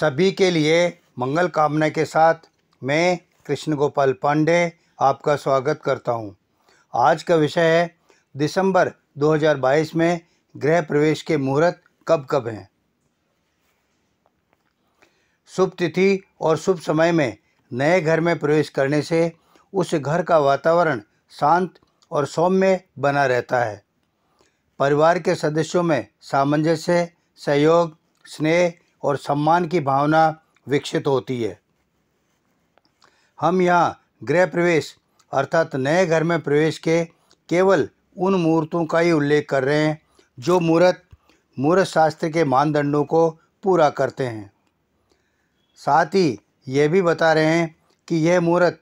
सभी के लिए मंगल कामना के साथ मैं कृष्ण गोपाल पांडे आपका स्वागत करता हूं। आज का विषय है दिसंबर 2022 में गृह प्रवेश के मुहूर्त कब कब हैं शुभ तिथि और शुभ समय में नए घर में प्रवेश करने से उस घर का वातावरण शांत और सौम्य बना रहता है परिवार के सदस्यों में सामंजस्य सहयोग स्नेह और सम्मान की भावना विकसित होती है हम यहाँ गृह प्रवेश अर्थात नए घर में प्रवेश के केवल उन मूर्तों का ही उल्लेख कर रहे हैं जो मूर्त मूर्त शास्त्र के मानदंडों को पूरा करते हैं साथ ही यह भी बता रहे हैं कि यह मूर्त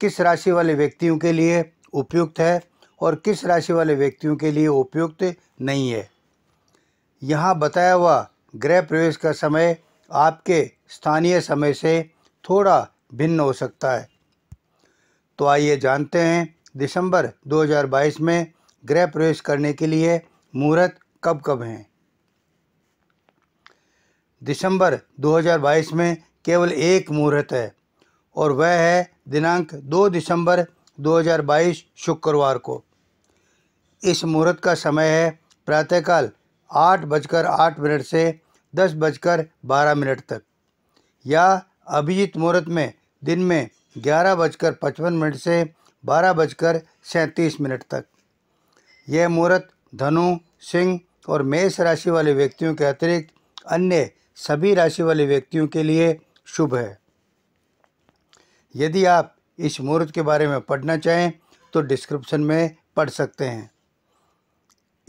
किस राशि वाले व्यक्तियों के लिए उपयुक्त है और किस राशि वाले व्यक्तियों के लिए उपयुक्त नहीं है यहाँ बताया हुआ गृह प्रवेश का समय आपके स्थानीय समय से थोड़ा भिन्न हो सकता है तो आइए जानते हैं दिसंबर 2022 में गृह प्रवेश करने के लिए मुहूर्त कब कब हैं दिसंबर 2022 में केवल एक मुहूर्त है और वह है दिनांक 2 दिसंबर 2022 शुक्रवार को इस मुहूर्त का समय है प्रातःकाल आठ बजकर आठ मिनट से दस बजकर बारह मिनट तक या अभिजीत मुहूर्त में दिन में ग्यारह बजकर पचपन मिनट से बारह बजकर सैंतीस मिनट तक यह मुहूर्त धनु सिंह और मेष राशि वाले व्यक्तियों के अतिरिक्त अन्य सभी राशि वाले व्यक्तियों के लिए शुभ है यदि आप इस मुहूर्त के बारे में पढ़ना चाहें तो डिस्क्रिप्शन में पढ़ सकते हैं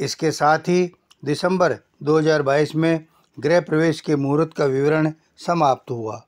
इसके साथ ही दिसंबर 2022 में गृह प्रवेश के मुहूर्त का विवरण समाप्त हुआ